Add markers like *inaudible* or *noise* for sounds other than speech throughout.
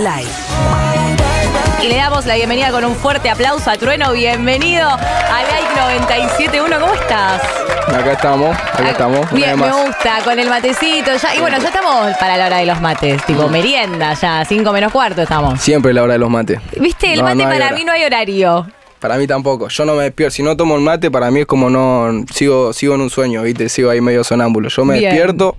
Live. Y le damos la bienvenida con un fuerte aplauso a Trueno. Bienvenido a Like 97.1. ¿Cómo estás? Acá estamos, acá estamos. Bien, me gusta, con el matecito. y bueno, ya estamos para la hora de los mates, tipo mm. merienda, ya, 5 menos cuarto estamos. Siempre la hora de los mates. Viste, el mate para mí no hay horario. Para mí tampoco. Yo no me despierto. Si no tomo el mate, para mí es como no. Sigo, sigo en un sueño, ¿viste? Sigo ahí medio sonámbulo. Yo me despierto,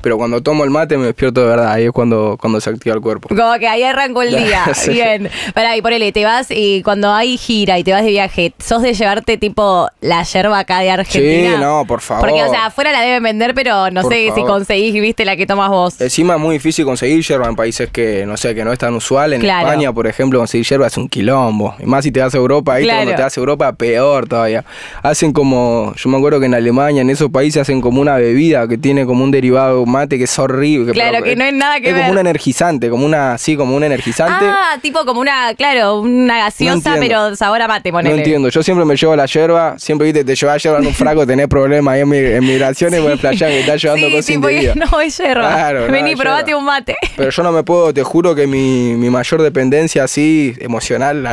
pero cuando tomo el mate me despierto de verdad. Ahí es cuando, cuando se activa el cuerpo. Como que ahí arrancó el *laughs* día. Bien. Para y ponele, te vas y cuando hay gira y te vas de viaje, ¿sos de llevarte tipo la yerba acá de Argentina? Sí, no, por favor. Porque, o sea, afuera la deben vender, pero no sé si conseguís, viste, la que tomas vos. Encima es muy difícil conseguir yerba en países que, no sé, que no es tan usual. En España, por ejemplo, conseguir yerba es un quilombo. Y más si te vas a Europa ahí cuando te vas Europa, peor todavía. Hacen como, yo me acuerdo que en Alemania, en esos países, hacen como una bebida que tiene como un derivado mate que es horrible. Claro, que, no es nada que es como un energizante, como una, sí, como un energizante. Ah, tipo como una, claro, una gaseosa, pero sabor a mate, ponele. No entiendo, yo siempre me llevo la yerba, siempre, viste, te llevas yerba en un fraco, tenés problemas ahí en, en migraciones, *laughs* sí. voy a estás llevando sí, cosas *laughs* No, es yerba. Claro, Vení, probate un mate. Pero yo no me puedo, te juro que mi, mayor dependencia así, emocional, *laughs*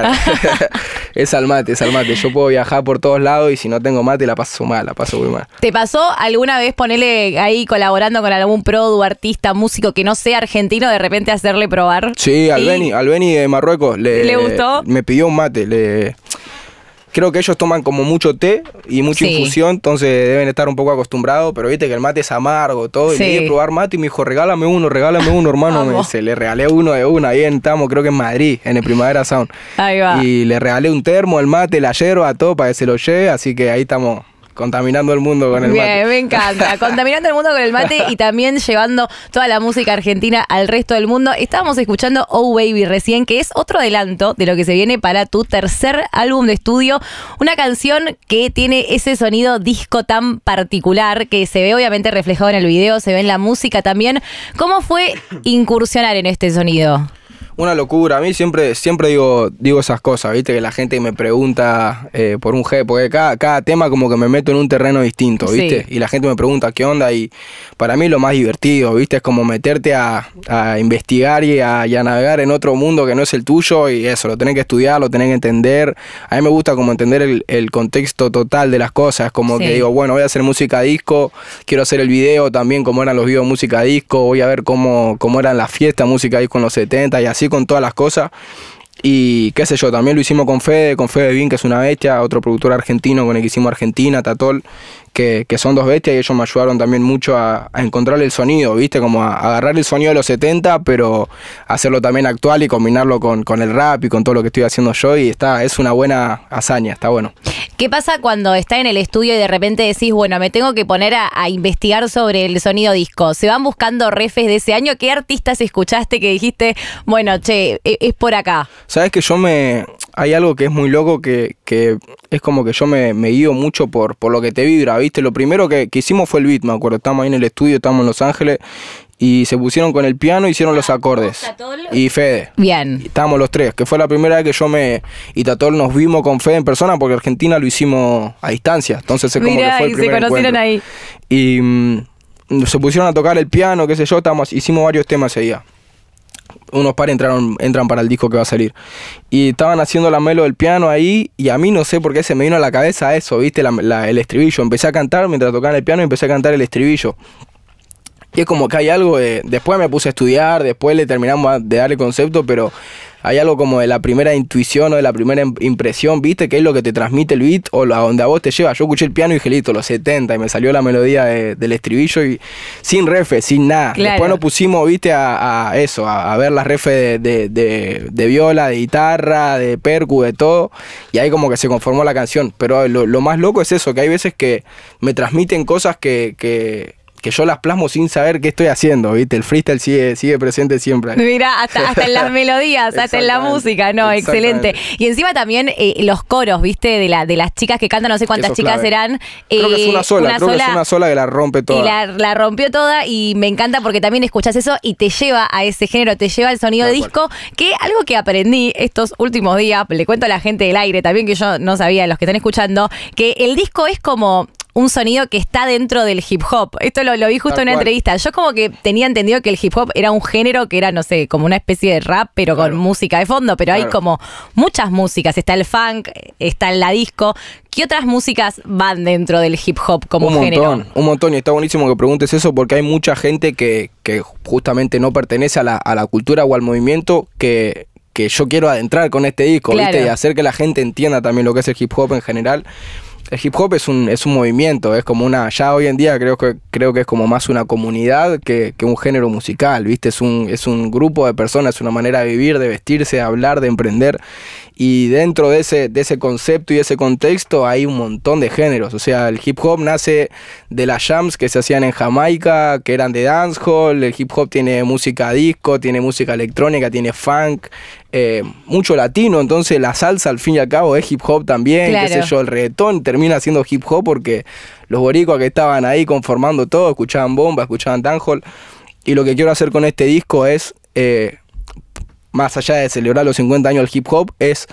es al mate, es al mate. Yo puedo viajar por todos lados y si no tengo mate la paso mal, la paso muy mal. ¿Te pasó alguna vez ponerle ahí colaborando con algún produ, artista, músico que no sea argentino, de repente hacerle probar? Sí, al Beni, de Marruecos. ¿Le gustó? Me pidió un mate, le, creo que ellos toman como mucho té y mucha infusión, entonces deben estar un poco acostumbrados, pero viste que el mate es amargo, todo. Y vine a probar mate y me dijo, regálame uno, regálame uno, hermano. Me dice, le regalé uno de una, ahí en creo que en Madrid, en el Primavera Sound. Ahí va. Y le regalé un termo, el mate, la yerba, todo para que se lo lleve, así que ahí estamos contaminando el mundo con el mate. me encanta. *laughs* Contaminando el mundo con el mate y también llevando toda la música argentina al resto del mundo. Estábamos escuchando Oh Baby recién, que es otro adelanto de lo que se viene para tu tercer álbum de estudio. Una canción que tiene ese sonido disco tan particular que se ve obviamente reflejado en el video, se ve en la música también. ¿Cómo fue incursionar en este sonido? Una locura, a mí siempre, siempre digo, digo esas cosas, ¿viste? Que la gente me pregunta eh, por un G porque cada, tema como que me meto en un terreno distinto, ¿viste? Y la gente me pregunta qué onda y para mí lo más divertido, ¿viste? Es como meterte a, investigar y a, navegar en otro mundo que no es el tuyo y eso, lo tenés que estudiar, lo tenés que entender. A mí me gusta como entender el, contexto total de las cosas, como que digo, bueno, voy a hacer música disco, quiero hacer el video también, como eran los videos música disco, voy a ver cómo, cómo eran las fiestas música disco en los 70 y así con todas las cosas. Y qué sé yo, también lo hicimos con Fede, con Fede Bin, que es una bestia, otro productor argentino con el que hicimos Argentina, Tatol, que, son dos bestias y ellos me ayudaron también mucho a, encontrar el sonido, ¿viste? Como a, agarrar el sonido de los 70, pero hacerlo también actual y combinarlo con, con, el rap y con todo lo que estoy haciendo yo. Y está, es una buena hazaña, está bueno. ¿Qué pasa cuando está en el estudio y de repente decís, bueno, me tengo que poner a, investigar sobre el sonido disco? ¿Se van buscando refes de ese año? ¿Qué artistas escuchaste que dijiste, bueno, che, e, es, por acá? Sabes que yo me. Hay algo que es muy loco que, que es como que yo me, me, guío mucho por, por lo que te vibra, ¿viste? Lo primero que, que hicimos fue el beat, me acuerdo. Estamos ahí en el estudio, estamos en Los Ángeles y se pusieron con el piano hicieron los ah, acordes. Y Fede. Bien. estábamos los tres, que fue la primera vez que yo me y Tatol nos vimos con Fede en persona porque Argentina lo hicimos a distancia, entonces se como que fue el primer y se ahí. Y mm, se pusieron a tocar el piano, qué sé yo, hicimos varios temas ese día. Unos pares entraron, entran para el disco que va a salir. Y estaban haciendo la melo del piano ahí. Y a mí no sé por qué se me vino a la cabeza eso, ¿viste? el estribillo. Empecé a cantar mientras tocaban el piano y empecé a cantar el estribillo. Y es como que hay algo de. Después me puse a estudiar, después le terminamos de dar el concepto, pero hay algo como de la primera intuición o de la primera impresión, ¿viste? Que es lo que te transmite el beat o a donde a vos te lleva. Yo escuché el piano y gelito los 70 y me salió la melodía del estribillo y sin refe, sin nada. Después nos pusimos, ¿viste? A, eso, a, ver las refes de, de, viola, de guitarra, de percu, de todo. Y ahí como que se conformó la canción. Pero lo, más loco es eso, que hay veces que me transmiten cosas que que yo las plasmo sin saber qué estoy haciendo, ¿viste? El freestyle sigue, sigue presente siempre. Mira, hasta, en las *laughs* melodías, hasta en la música, ¿no? Excelente. Y encima también eh, los coros, ¿viste? De, la, de las chicas que cantan, no sé cuántas chicas serán. creo que es eh, una sola, una creo que es una sola que la rompe toda. la, rompió toda y me encanta porque también escuchas eso y te lleva a ese género, te lleva al sonido de disco, que algo que aprendí estos últimos días, le cuento a la gente del aire también que yo no sabía, los que están escuchando, que el disco es como un sonido que está dentro del hip hop. Esto lo, lo vi justo en una entrevista. Yo como que tenía entendido que el hip hop era un género que era, no sé, como una especie de rap, pero con música de fondo, pero hay como muchas músicas. Está el funk, está la disco. ¿Qué otras músicas van dentro del hip hop como género? Un montón, un montón. Y está buenísimo que preguntes eso porque hay mucha gente que, que justamente no pertenece a la, a la cultura o al movimiento que que yo quiero adentrar con este disco, ¿viste? Y hacer que la gente entienda también lo que es el hip hop en general el hip hop es un, es un movimiento, es como una, ya hoy en día creo que, creo que es como más una comunidad que, un género musical, ¿viste? Es un, es un grupo de personas, es una manera de vivir, de vestirse, de hablar, de emprender. Y dentro de ese, de ese concepto y ese contexto hay un montón de géneros. O sea, el hip hop nace de las jams que se hacían en Jamaica, que eran de dancehall, el hip hop tiene música disco, tiene música electrónica, tiene funk, eh, mucho latino, entonces la salsa al fin y al cabo es hip hop también, qué sé yo, el reggaetón termina siendo hip hop porque los boricuas que estaban ahí conformando todo, escuchaban bomba, escuchaban danhol y lo que quiero hacer con este disco es, eh, más allá de celebrar los 50 años del hip hop, es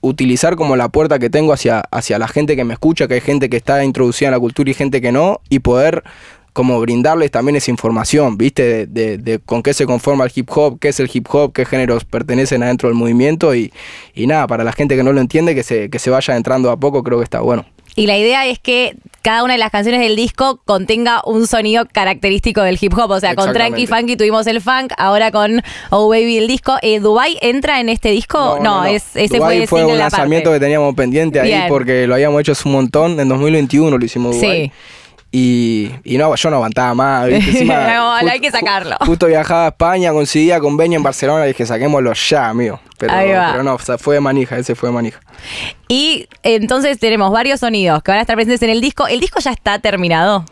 utilizar como la puerta que tengo hacia, hacia la gente que me escucha, que hay gente que está introducida en la cultura y gente que no, y poder como brindarles también esa información, ¿viste? De, con qué se conforma el hip hop, qué es el hip hop, qué géneros pertenecen adentro del movimiento y, nada, para la gente que no lo entiende, que se, que se vaya entrando a poco, creo que está bueno. Y la idea es que cada una de las canciones del disco contenga un sonido característico del hip hop. O sea, con Tranky Funky tuvimos el funk, ahora con o oh Baby el disco. Eh, ¿Dubai entra en este disco? No, Es, ese fue, fue un lanzamiento que teníamos pendiente ahí porque lo habíamos hecho hace un montón. En 2021 lo hicimos Dubai. Sí. Y, no, yo no aguantaba más. *laughs* Encima, no, hay que sacarlo. Justo viajaba a España, conseguía convenio en Barcelona y dije, saquémoslo ya, amigo. Pero, pero no, o sea, fue de manija, ese fue de manija. Y entonces tenemos varios sonidos que van a estar presentes en el disco. ¿El disco ya está terminado?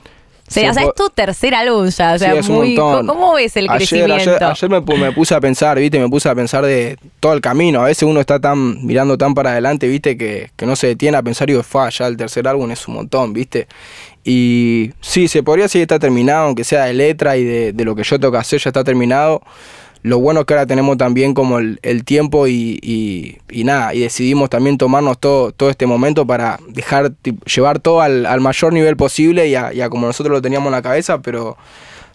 o sea, es tu tercer álbum ya, o sea, ¿cómo ves el crecimiento? Ayer, me, puse a pensar, viste, me puse a pensar de todo el camino. A veces uno está tan mirando tan para adelante, viste, que, que no se detiene a pensar y de fa, ya el tercer álbum es un montón, viste. Y sí, se podría decir que está terminado, aunque sea de letra y de, de lo que yo tengo que hacer, ya está terminado lo bueno es que ahora tenemos también como el, tiempo y, y, nada, y decidimos también tomarnos todo, todo este momento para dejar, llevar todo al, mayor nivel posible y a, y a como nosotros lo teníamos en la cabeza, pero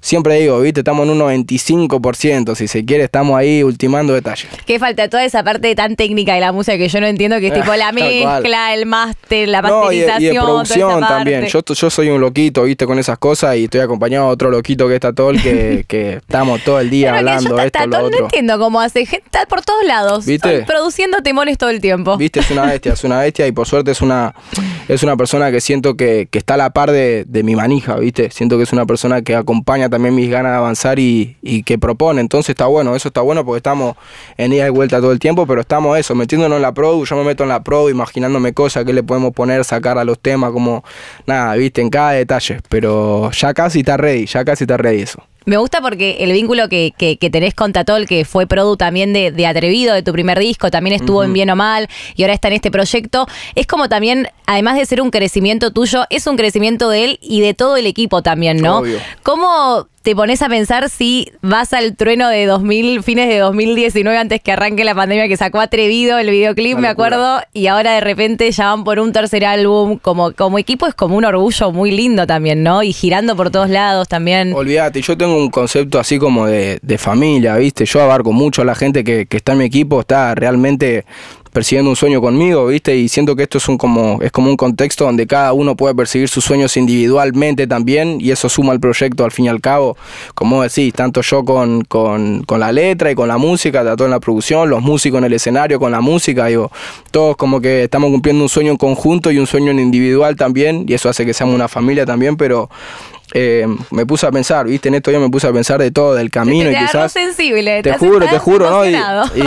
siempre digo, viste, estamos en un 95%, si se quiere, estamos ahí ultimando detalles. Que falta toda esa parte tan técnica de la música que yo no entiendo, que es tipo *laughs* la mezcla, el máster, la masterización. No, y, producción también. Yo, soy un loquito, viste, con esas cosas y estoy acompañado de otro loquito que está todo el que, estamos todo el día hablando de esto, lo otro. No entiendo cómo hace, gente por todos lados, eh, produciendo temores todo el tiempo. Viste, es una bestia, es una bestia y por suerte es una, es una persona que siento que, está a la par de, de mi manija, viste. Siento que es una persona que acompaña también mis ganas de avanzar y, que propone. Entonces está bueno, eso está bueno porque estamos en ida y vuelta todo el tiempo, pero estamos eso, metiéndonos en la pro, yo me meto en la pro, imaginándome cosas que le podemos poner, sacar a los temas, como nada, viste, en cada detalle. Pero ya casi está ready, ya casi está ready eso. Me gusta porque el vínculo que, que, tenés con Tatol, que fue produ también de, de, Atrevido, de tu primer disco, también estuvo en Bien o Mal y ahora está en este proyecto, es como también, además de ser un crecimiento tuyo, es un crecimiento de él y de todo el equipo también, ¿no? ¿Cómo te pones a pensar si vas al trueno de 2000, fines de 2019, antes que arranque la pandemia, que sacó Atrevido el videoclip, me acuerdo, y ahora de repente ya van por un tercer álbum. Como, como equipo es como un orgullo muy lindo también, ¿no? Y girando por todos lados también. Olvídate, yo tengo un concepto así como de, de familia, ¿viste? Yo abarco mucho a la gente que, que está en mi equipo, está realmente persiguiendo un sueño conmigo, ¿viste? Y siento que esto es, un como, es como un contexto donde cada uno puede percibir sus sueños individualmente también y eso suma al proyecto al fin y al cabo, como decís, tanto yo con, con, con la letra y con la música, tanto en la producción, los músicos en el escenario, con la música, digo, todos como que estamos cumpliendo un sueño en conjunto y un sueño en individual también y eso hace que seamos una familia también, pero eh, me puse a pensar, viste, en esto yo me puse a pensar de todo, del camino y quizás... Sensible, te, te juro, te juro, ¿no? Y,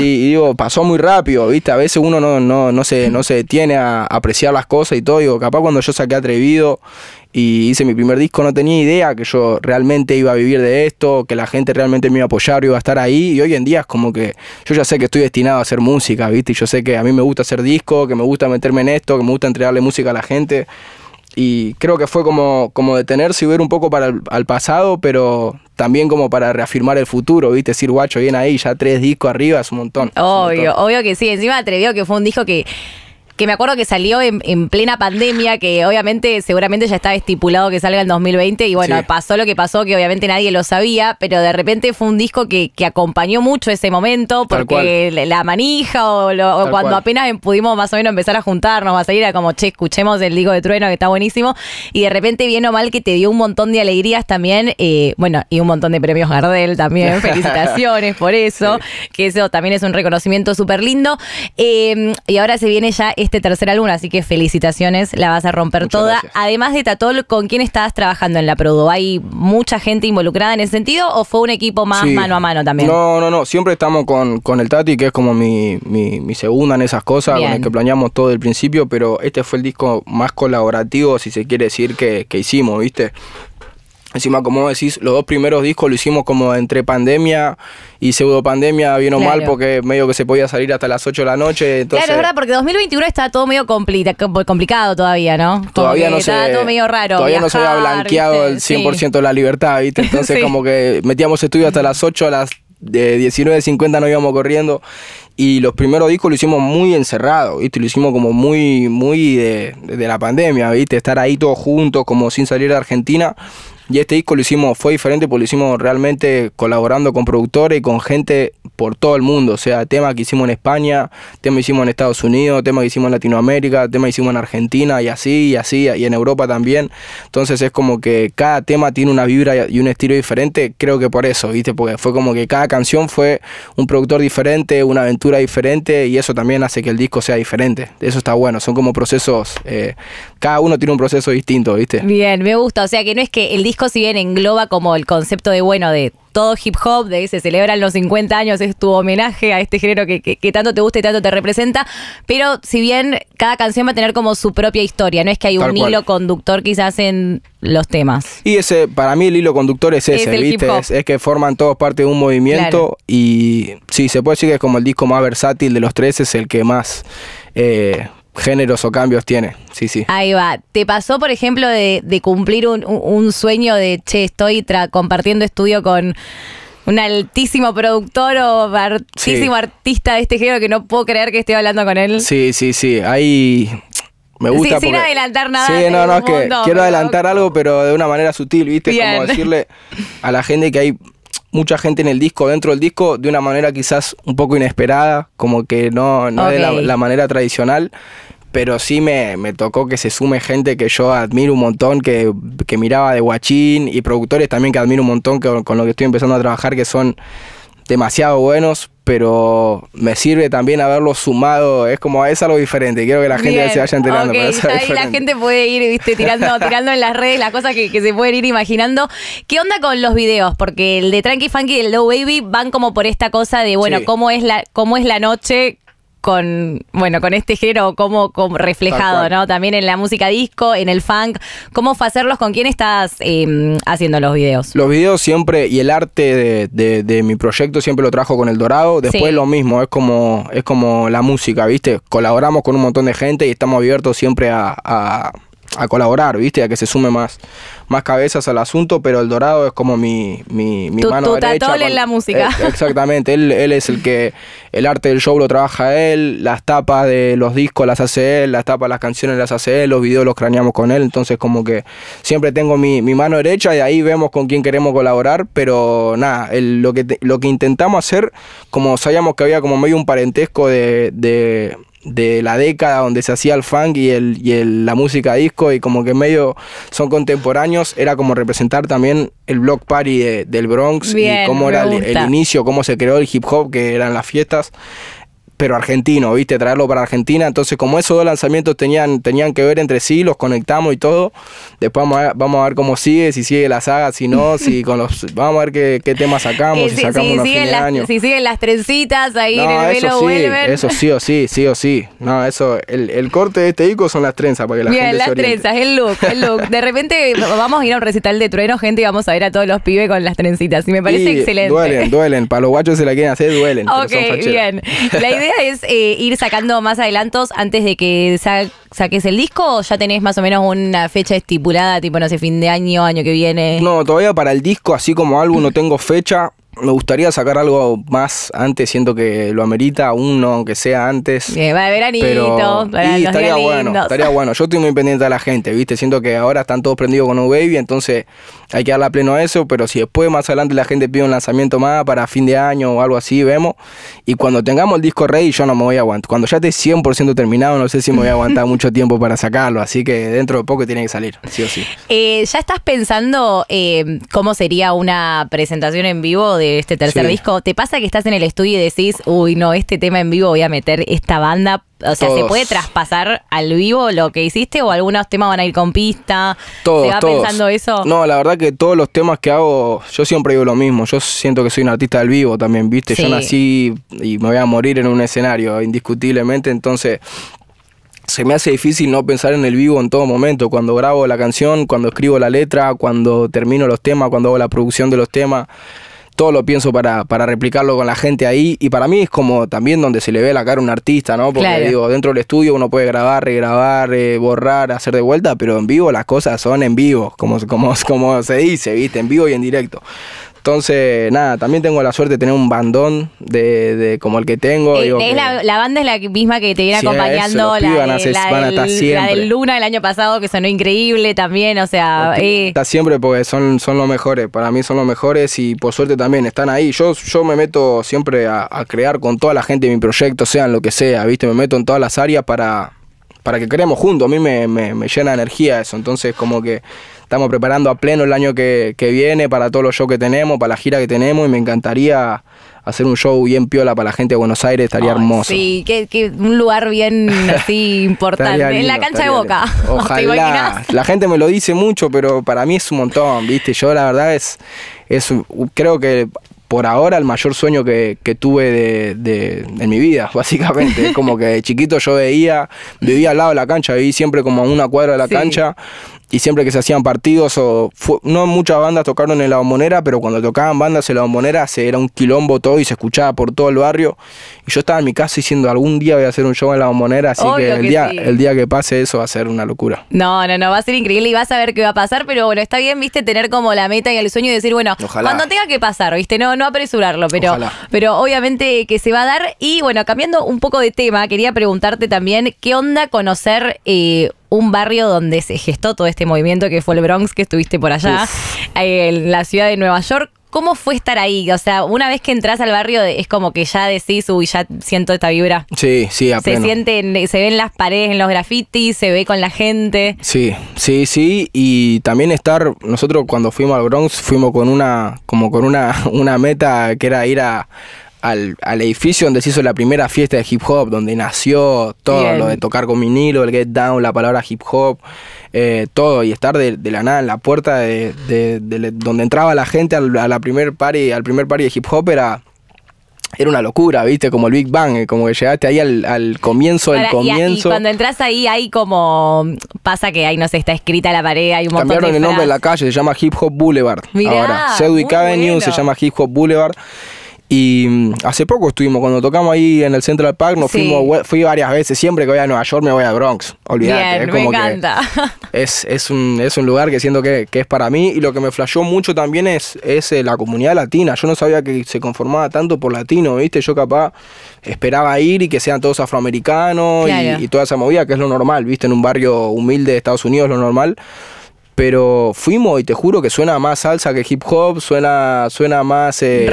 y, digo, pasó muy rápido, viste, a veces uno no, no, no, se, no detiene a apreciar las cosas y todo, digo, capaz cuando yo saqué atrevido y hice mi primer disco no tenía idea que yo realmente iba a vivir de esto, que la gente realmente me iba a apoyar, iba a estar ahí y hoy en día es como que yo ya sé que estoy destinado a hacer música, viste, y yo sé que a mí me gusta hacer disco, que me gusta meterme en esto, que me gusta entregarle música a la gente y creo que fue como, como detenerse y ver un poco para al pasado, pero también como para reafirmar el futuro, ¿viste? Decir, guacho, bien ahí, ya tres discos arriba, es un montón. Obvio, obvio que sí. Encima atrevió que fue un disco que que me acuerdo que salió en, plena pandemia, que obviamente seguramente ya estaba estipulado que salga en 2020 y bueno, pasó lo que pasó, que obviamente nadie lo sabía, pero de repente fue un disco que, acompañó mucho ese momento, porque la manija o, cuando apenas pudimos más o menos empezar a juntarnos, va a salir era como, che, escuchemos el disco de trueno que está buenísimo, y de repente bien o mal que te dio un montón de alegrías también, eh, bueno, y un montón de premios Gardel también, *laughs* felicitaciones por eso, que eso también es un reconocimiento súper lindo, eh, y ahora se viene ya este tercer álbum, así que felicitaciones, la vas a romper toda. Además de Tatol, ¿con quién estabas trabajando en la Prodo? ¿Hay mucha gente involucrada en ese sentido o fue un equipo más mano a mano también? No, no, no, siempre estamos con, el Tati, que es como mi, mi, segunda en esas cosas, con el que planeamos todo el principio, pero este fue el disco más colaborativo, si se quiere decir, que, que hicimos, ¿viste? Encima, como decís, los dos primeros discos lo hicimos como entre pandemia y pseudo pandemia, bien mal, porque medio que se podía salir hasta las 8 de la noche. Entonces... Claro, es verdad, porque 2021 está todo medio complicado todavía, ¿no? todavía no se. medio raro. Todavía no se había blanqueado el 100% la libertad, ¿viste? *laughs* Entonces, como que metíamos estudio hasta las 8, a las de 19.50 no íbamos corriendo. Y los primeros discos lo hicimos muy encerrado, ¿viste? Lo hicimos como muy, muy de, de, la pandemia, ¿viste? Estar ahí todos juntos, como sin salir de Argentina. Y este disco lo hicimos, fue diferente porque lo hicimos realmente colaborando con productores y con gente por todo el mundo. O sea, temas que hicimos en España, temas que hicimos en Estados Unidos, temas que hicimos en Latinoamérica, temas que hicimos en Argentina y así, y así, y en Europa también. Entonces es como que cada tema tiene una vibra y un estilo diferente, creo que por eso, ¿viste? Porque fue como que cada canción fue un productor diferente, una aventura diferente, y eso también hace que el disco sea diferente. Eso está bueno, son como procesos, eh, cada uno tiene un proceso distinto, ¿viste? Bien, me gusta. O sea, que no es que el disco disco, si bien engloba como el concepto de, bueno, de todo hip hop, de se celebran los 50 años, es tu homenaje a este género que, tanto te gusta y tanto te representa, pero si bien cada canción va a tener como su propia historia, no es que hay un hilo conductor quizás en los temas. Y ese, para mí el hilo conductor es ese, es ¿viste? Es, que forman todos parte de un movimiento y sí, se puede decir que es como el disco más versátil de los tres, es el que más... Eh, géneros o cambios tiene, sí, sí. Ahí va. ¿Te pasó, por ejemplo, de, cumplir un, sueño de, che, estoy compartiendo estudio con un altísimo productor o altísimo artista de este género que no puedo creer que esté hablando con él? Sí, sí, sí. Ahí me gusta. Sí, sin adelantar nada. Sí, no, no, es que quiero adelantar algo, pero de una manera sutil, ¿viste? Como decirle a la gente que hay mucha gente en el disco, dentro del disco, de una manera quizás un poco inesperada, como que no, no de la, manera tradicional. Pero sí me, me, tocó que se sume gente que yo admiro un montón, que, que, miraba de guachín y productores también que admiro un montón, que, con lo que estoy empezando a trabajar, que son demasiado buenos, pero me sirve también haberlo sumado, es como a es lo diferente, quiero que la gente se vaya enterando. ahí la gente puede ir, viste, tirando, *laughs* tirando en las redes las cosas que, se pueden ir imaginando. ¿Qué onda con los videos? Porque el de Tranqui Funky y el Low Baby van como por esta cosa de, bueno, cómo es la, cómo es la noche con, bueno, con este género como, reflejado, ¿no? También en la música disco, en el funk. ¿Cómo fue hacerlos? ¿Con quién estás em, haciendo los videos? Los videos siempre, y el arte de, mi proyecto siempre lo trajo con El Dorado. Después lo mismo, es como, es como la música, ¿viste? Colaboramos con un montón de gente y estamos abiertos siempre a a colaborar, ¿viste? A que se sume más, más cabezas al asunto, pero El Dorado es como mi, mi, mano derecha. en la música. Eh, exactamente, él, él, es el que el arte del show lo trabaja él, las tapas de los discos las hace él, las tapas de las canciones las hace él, los videos los craneamos con él, entonces como que siempre tengo mi, mano derecha y ahí vemos con quién queremos colaborar, pero nada, lo, que lo que intentamos hacer, como sabíamos que había como medio un parentesco de de la década donde se hacía el funk y, el, y la música disco y como que medio son contemporáneos, era como representar también el block party de, del Bronx y cómo era el, el, inicio, cómo se creó el hip hop, que eran las fiestas pero argentino, ¿viste? Traerlo para Argentina. Entonces, como esos dos lanzamientos tenían, tenían que ver entre sí, los conectamos y todo. Después vamos a, ver, vamos a ver cómo sigue, si sigue la saga, si no, si *laughs* con los. Vamos a ver qué, tema sacamos, eh, si, sacamos siguen las, las trencitas ahí en el velo sí, Eso sí o sí, sí o sí. No, eso, el, el corte de este disco son las trenzas para que la Bien, las trenzas, el look, el look. De repente vamos a ir a un recital de trueno, gente, y vamos a ver a todos los pibes con las trencitas. Y me parece excelente. Duelen, duelen. Para los guachos se la quieren hacer, duelen. Ok, bien. La idea es eh, ir sacando más adelantos antes de que saques el disco o ya tenés más o menos una fecha estipulada, tipo, no sé, fin de año, año que viene? No, todavía para el disco, así como álbum, no tengo fecha. Me gustaría sacar algo más antes, siento que lo amerita uno, aunque sea antes. Bien, va de veranito, y estaría bueno, estaría bueno. Yo estoy muy pendiente a la gente, ¿viste? Siento que ahora están todos prendidos con un baby, entonces hay que darle pleno a eso, pero si después más adelante la gente pide un lanzamiento más para fin de año o algo así, vemos. Y cuando tengamos el disco ready, yo no me voy a aguantar. Cuando ya esté 100% terminado, no sé si me voy a aguantar *laughs* mucho tiempo para sacarlo, así que dentro de poco tiene que salir, sí o sí. Eh, ¿Ya estás pensando eh, cómo sería una presentación en vivo de este tercer disco? ¿Te pasa que estás en el estudio y decís, uy, no, este tema en vivo voy a meter esta banda o sea, ¿se puede traspasar al vivo lo que hiciste o algunos temas van a ir con pista? ¿Se va pensando eso? No, la verdad que todos los temas que hago, yo siempre digo lo mismo. Yo siento que soy un artista al vivo también, ¿viste? Yo nací y me voy a morir en un escenario, indiscutiblemente. Entonces, se me hace difícil no pensar en el vivo en todo momento, cuando grabo la canción, cuando escribo la letra, cuando termino los temas, cuando hago la producción de los temas todo lo pienso para, para replicarlo con la gente ahí. Y para mí es como también donde se le ve la cara a un artista, ¿no? Porque digo, dentro del estudio uno puede grabar, regrabar, eh, borrar, hacer de vuelta, pero en vivo las cosas son en vivo, como, como, como se dice, ¿viste? En vivo y en directo. Entonces, nada, también tengo la suerte de tener un bandón de, de como el que tengo. Eh, la, banda es la misma que te viene acompañando, eso, la, de, la, la, del, Luna del año pasado, que sonó increíble también, o sea... Eh. Está siempre porque son, son los mejores, para mí son los mejores y por suerte también están ahí. Yo, yo me meto siempre a, crear con toda la gente de mi proyecto, sean lo que sea, ¿viste? Me meto en todas las áreas para, para que creemos juntos. A mí me, me, me llena energía eso, entonces como que... Estamos preparando a pleno el año que, viene para todos los shows que tenemos, para la gira que tenemos y me encantaría hacer un show bien piola para la gente de Buenos Aires estaría hermoso. Sí, que, un lugar bien *laughs* así importante. en la cancha de boca. *laughs* Ojalá. la gente me lo dice mucho, pero para mí es un montón, ¿viste? Yo la verdad es, es creo que por ahora el mayor sueño que, tuve de, en mi vida, *laughs* básicamente. Es como que de chiquito yo veía, vivía al lado de la cancha, viví siempre como a una cuadra de la cancha y siempre que se hacían partidos, o no muchas bandas tocaron en la bombonera, pero cuando tocaban bandas en la bombonera se era un quilombo todo y se escuchaba por todo el barrio. Y yo estaba en mi casa diciendo, algún día voy a hacer un show en la bombonera, así que, el, día, el día que pase eso va a ser una locura. No, no, no, va a ser increíble y vas a ver qué va a pasar, pero bueno, está bien, viste, tener como la meta y el sueño y decir, bueno, cuando tenga que pasar, viste, no, no apresurarlo, pero, pero obviamente que se va a dar. Y bueno, cambiando un poco de tema, quería preguntarte también, ¿qué onda conocer... Eh, un barrio donde se gestó todo este movimiento que fue el Bronx, que estuviste por allá, eh, en la ciudad de Nueva York. ¿Cómo fue estar ahí? O sea, una vez que entras al barrio es como que ya decís, uy, ya siento esta vibra. Sí, sí, aparte. Se sienten, se ven las paredes en los grafitis, se ve con la gente. Sí, sí, sí. Y también estar, nosotros cuando fuimos al Bronx fuimos con una, como con una, *laughs* una meta que era ir a al, edificio donde se hizo la primera fiesta de hip hop, donde nació todo lo de tocar con vinilo, el get down, la palabra hip hop, eh, todo, y estar de, la nada en la puerta de, de, donde entraba la gente al, a la primer party, al primer party de hip hop era era una locura, ¿viste? Como el Big Bang, eh, como que llegaste ahí al, al comienzo del comienzo. cuando entras ahí hay como... Pasa que ahí no se está escrita la pared, hay un montón Cambiaron el nombre de la calle, se llama Hip Hop Boulevard. ahora, Sedwick Avenue se llama Hip Hop Boulevard. Y mm, hace poco estuvimos, cuando tocamos ahí en el Central Park, nos fui varias veces, siempre que voy a Nueva York me voy a Bronx, olvídate. es me encanta. es, un, es un lugar que siento que, es para mí y lo que me flashó mucho también es, es eh, la comunidad latina. Yo no sabía que se conformaba tanto por latino, ¿viste? Yo capaz esperaba ir y que sean todos afroamericanos y, y toda esa movida, que es lo normal, ¿viste? En un barrio humilde de Estados Unidos, lo normal pero fuimos y te juro que suena más salsa que hip hop, suena, suena más eh,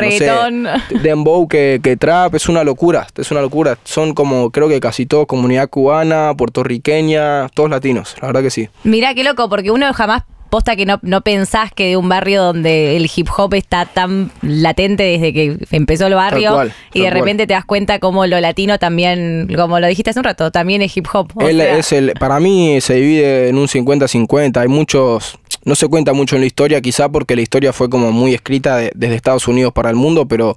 *laughs* dembow que, que, trap, es una locura, es una locura. Son como creo que casi todos comunidad cubana, puertorriqueña, todos latinos, la verdad que sí. Mira qué loco, porque uno jamás posta que no, pensás que de un barrio donde el hip hop está tan latente desde que empezó el barrio y de repente te das cuenta como lo latino también, como lo dijiste hace un rato, también es hip hop. es el, para mí se divide en un 50-50, hay muchos, no se cuenta mucho en la historia quizá porque la historia fue como muy escrita desde Estados Unidos para el mundo, pero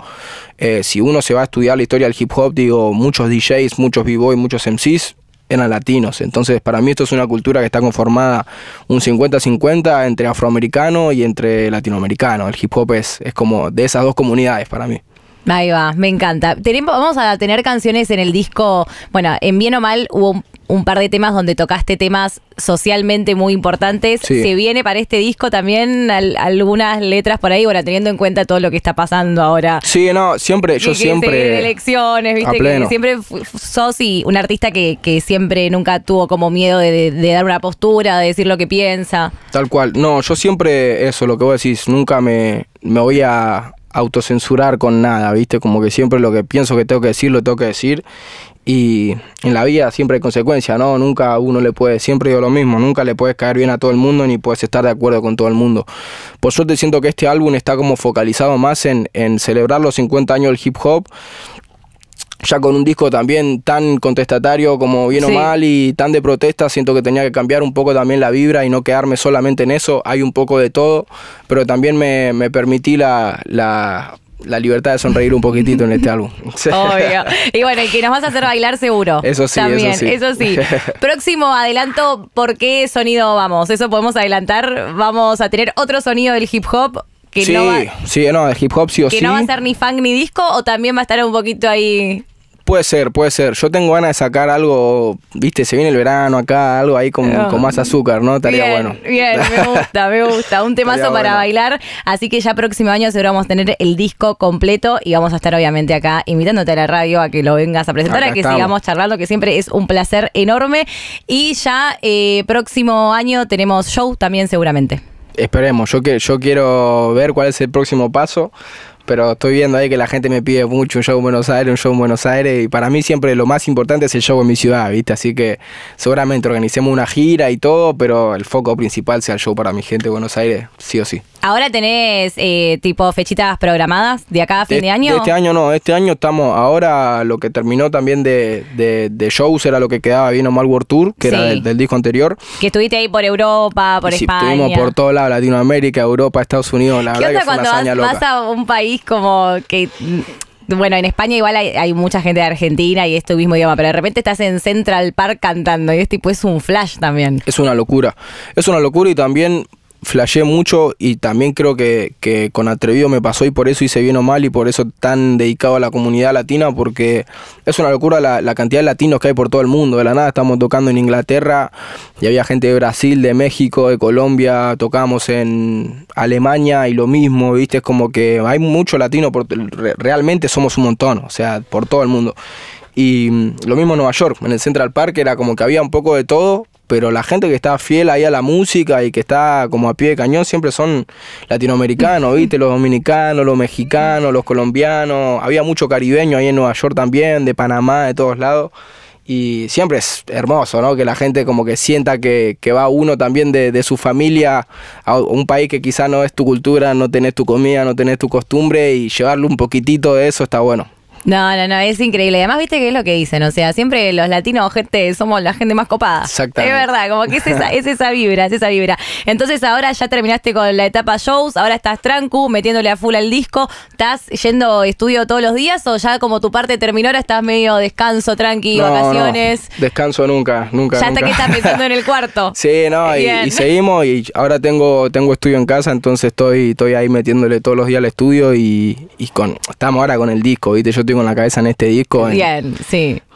eh, si uno se va a estudiar la historia del hip hop, digo, muchos DJs, muchos b y muchos MCs a latinos. Entonces, para mí esto es una cultura que está conformada un 50-50 entre afroamericano y entre latinoamericano. El hip hop es, es como de esas dos comunidades para mí. Ahí va, me encanta. Tenemos, vamos a tener canciones en el disco. Bueno, en bien o mal hubo un par de temas donde tocaste temas socialmente muy importantes. Se viene para este disco también algunas letras por ahí, bueno, teniendo en cuenta todo lo que está pasando ahora. Sí, no, siempre, yo siempre. elecciones, viste, siempre sos y un artista que, siempre nunca tuvo como miedo de, dar una postura, de decir lo que piensa. Tal cual. No, yo siempre, eso, lo que vos decís, nunca me, me voy a, autocensurar con nada, ¿viste? Como que siempre lo que pienso que tengo que decir, lo tengo que decir. Y en la vida siempre hay consecuencias, ¿no? Nunca uno le puede, siempre digo lo mismo, nunca le puedes caer bien a todo el mundo ni puedes estar de acuerdo con todo el mundo. Por te siento que este álbum está como focalizado más en, en celebrar los 50 años del hip hop, ya con un disco también tan contestatario como bien o mal y tan de protesta, siento que tenía que cambiar un poco también la vibra y no quedarme solamente en eso. Hay un poco de todo, pero también me, permití la, libertad de sonreír un poquitito en este álbum. *laughs* Obvio. Y bueno, y que nos vas a hacer bailar seguro. Eso sí. eso sí. *laughs* Próximo adelanto, ¿por qué sonido vamos? Eso podemos adelantar. Vamos a tener otro sonido del hip hop. Que sí, sí, no, el hip hop sí o sí. Que no va a ser ni funk ni disco o también va a estar un poquito ahí Puede ser, puede ser. Yo tengo ganas de sacar algo, viste, se viene el verano acá, algo ahí con, más azúcar, ¿no? Estaría bueno. Bien, me gusta, me gusta. Un *laughs* temazo para bailar. Así que ya próximo año seguro vamos a tener el disco completo y vamos a estar obviamente acá invitándote a la radio a que lo vengas a presentar, a que sigamos charlando, que siempre es un placer enorme. Y ya eh, próximo año tenemos show también seguramente. Esperemos, yo, que, yo quiero ver cuál es el próximo paso pero estoy viendo ahí que la gente me pide mucho un show en Buenos Aires, un show en Buenos Aires, y para mí siempre lo más importante es el show en mi ciudad, ¿viste? Así que seguramente organicemos una gira y todo, pero el foco principal sea el show para mi gente de Buenos Aires, sí o sí. ¿Ahora tenés eh, tipo fechitas programadas de acá a fin de, año? este año no, este año estamos, ahora lo que terminó también de, shows era lo que quedaba vino Malware Tour, que era del, disco anterior. Que estuviste ahí por Europa, por España. Estuvimos por todo lado, Latinoamérica, Europa, Estados Unidos, la verdad que cuando vas a un país como que mm, bueno, en España igual hay, mucha gente de Argentina y es tu mismo idioma, pero de repente estás en Central Park cantando y este tipo, es un flash también. Es una locura. Es una locura y también flashé mucho y también creo que, con Atrevido me pasó y por eso hice bien o mal y por eso tan dedicado a la comunidad latina porque es una locura la, cantidad de latinos que hay por todo el mundo. De la nada estamos tocando en Inglaterra y había gente de Brasil, de México, de Colombia, tocamos en Alemania y lo mismo, viste, es como que hay mucho latino, realmente somos un montón, o sea, por todo el mundo. Y mm, lo mismo en Nueva York, en el Central Park era como que había un poco de todo, pero la gente que está fiel ahí a la música y que está como a pie de cañón siempre son latinoamericanos, *laughs* ¿viste? Los dominicanos, los mexicanos, los colombianos. Había mucho caribeño ahí en Nueva York también, de Panamá, de todos lados. Y siempre es hermoso, ¿no? Que la gente como que sienta que, que va uno también de, de, su familia a un país que quizá no es tu cultura, no tenés tu comida, no tenés tu costumbre y llevarle un poquitito de eso está bueno. No, no, no, es increíble. Además, viste que es lo que dicen, o sea, siempre los latinos, gente, somos la gente más copada. Exactamente. Es verdad, como que es esa, es esa vibra, es esa vibra. Entonces ahora ya terminaste con la etapa shows, ahora estás tranco, metiéndole a full al disco, ¿estás yendo estudio todos los días o ya como tu parte terminó, ahora estás medio descanso, tranqui, vacaciones? descanso nunca, nunca. Ya hasta que estás pensando en el cuarto. *laughs* Sí, no, y, seguimos y ahora tengo, tengo estudio en casa, entonces estoy, estoy ahí metiéndole todos los días al estudio y, y con, estamos ahora con el disco, viste, yo estoy con la cabeza en este disco.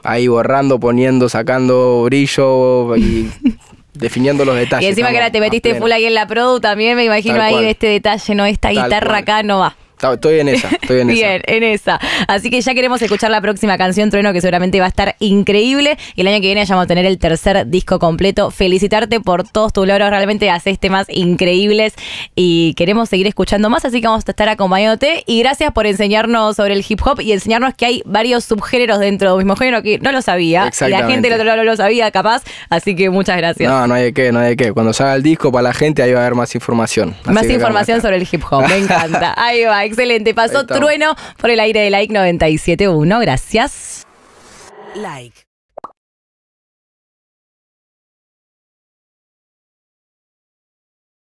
Ahí borrando, poniendo, sacando brillo y *laughs* definiendo los detalles. Y encima que ahora te metiste full ahí en la produ también, me imagino ahí este detalle, ¿no? Esta guitarra acá no va. Estoy en esa, estoy en Bien, *laughs* esa. Bien, en esa. Así que ya queremos escuchar la próxima canción, Trueno, que seguramente va a estar increíble. Y el año que viene ya vamos a tener el tercer disco completo. Felicitarte por todos tus logros, realmente haces temas increíbles y queremos seguir escuchando más, así que vamos a estar acompañándote. Y gracias por enseñarnos sobre el hip hop y enseñarnos que hay varios subgéneros dentro del mismo género que no lo sabía. la gente del otro lado no lo sabía, capaz. Así que muchas gracias. No, no hay de qué, no hay de Cuando salga el disco para la gente, ahí va a haber más información. más información sobre el hip hop, me encanta. *laughs* Ahí va excelente. Pasó trueno por el aire de Like 97.1. Gracias. Like.